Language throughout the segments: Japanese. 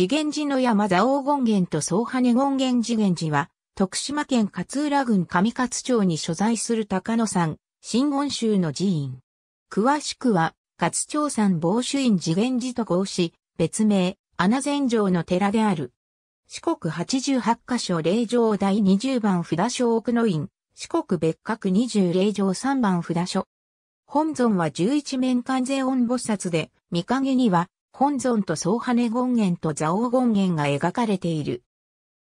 次元寺の山蔵王権現と総羽根権現次元寺は、徳島県勝浦郡上勝町に所在する高野山、新言州の寺院。詳しくは、勝町山防守院次元寺と合し、別名、穴禅城の寺である。四国八十八箇所霊場第二十番札所奥の院、四国別格二十霊場三番札所。本尊は十一面観世音菩薩で、見陰には本尊と総羽権現と蔵王権現が描かれている。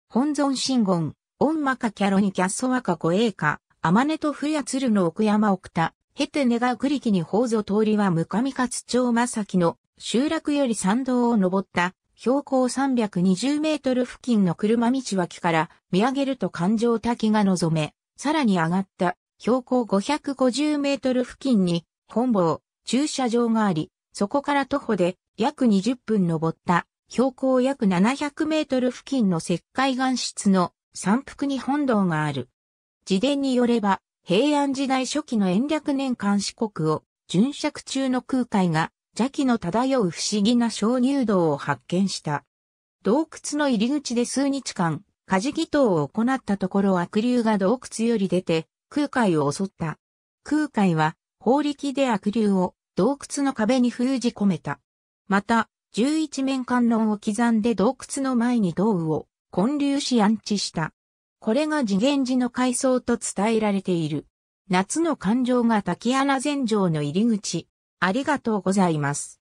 本尊神言、御魔かキャロニキャッソワカコエイカ、アマネトフヤツルの奥山奥田、へて願う栗木に宝蔵通りは向上勝町正樹の集落より山道を登った標高320メートル付近の車道脇から見上げると環状滝が望め、さらに上がった標高550メートル付近に本坊、駐車場があり、そこから徒歩で約20分登った標高約700メートル付近の石灰岩質の山腹に本堂がある。自伝によれば、平安時代初期の延暦年間四国を巡釈中の空海が邪気の漂う不思議な鍾乳洞を発見した。洞窟の入り口で数日間、火事祈祷を行ったところ悪流が洞窟より出て、空海を襲った。空海は、法力で悪流を洞窟の壁に封じ込めた。また、十一面観音を刻んで洞窟の前に道具を混流し安置した。これが次元寺の階層と伝えられている。夏の感情が滝穴禅城の入り口。ありがとうございます。